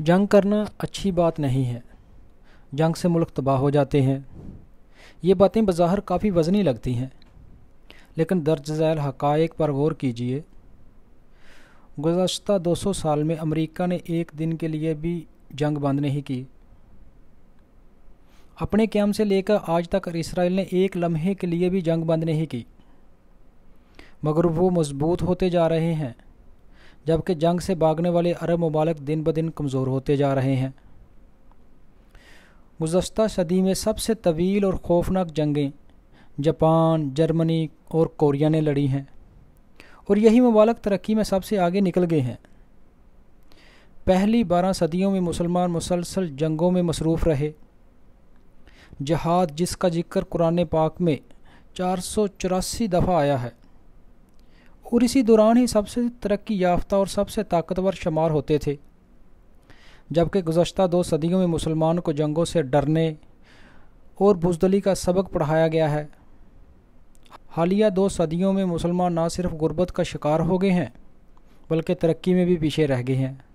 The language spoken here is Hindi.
जंग करना अच्छी बात नहीं है जंग से मुल्क तबाह हो जाते हैं ये बातें बाहर काफ़ी वजनी लगती हैं लेकिन दर्ज झैल हक़ पर गौर कीजिए गुज्त दो सौ साल में अमेरिका ने एक दिन के लिए भी जंग बंद नहीं की अपने क्याम से लेकर आज तक इसराइल ने एक लम्हे के लिए भी जंग बंद नहीं की मगर वो मजबूत होते जा रहे हैं जबकि जंग से भागने वाले अरब ममालक दिन ब दिन कमज़ोर होते जा रहे हैं गुजशत सदी में सबसे तवील और खौफनाक जंगें जापान जर्मनी और कोरिया ने लड़ी हैं और यही ममालक तरक्की में सबसे आगे निकल गए हैं पहली बारह सदियों में मुसलमान मुसलसल जंगों में मसरूफ़ रहे जहाद जिसका जिक्र कुरान पाक में चार सौ चौरासी दफ़ा आया है और इसी दौरान ही सबसे तरक्की याफ्ता और सबसे ताकतवर शुमार होते थे जबकि गुज्त दो सदियों में मुसलमान को जंगों से डरने और बुजदली का सबक पढ़ाया गया है हालिया दो सदियों में मुसलमान ना सिर्फ गुरबत का शिकार हो गए हैं बल्कि तरक्की में भी पीछे रह गए हैं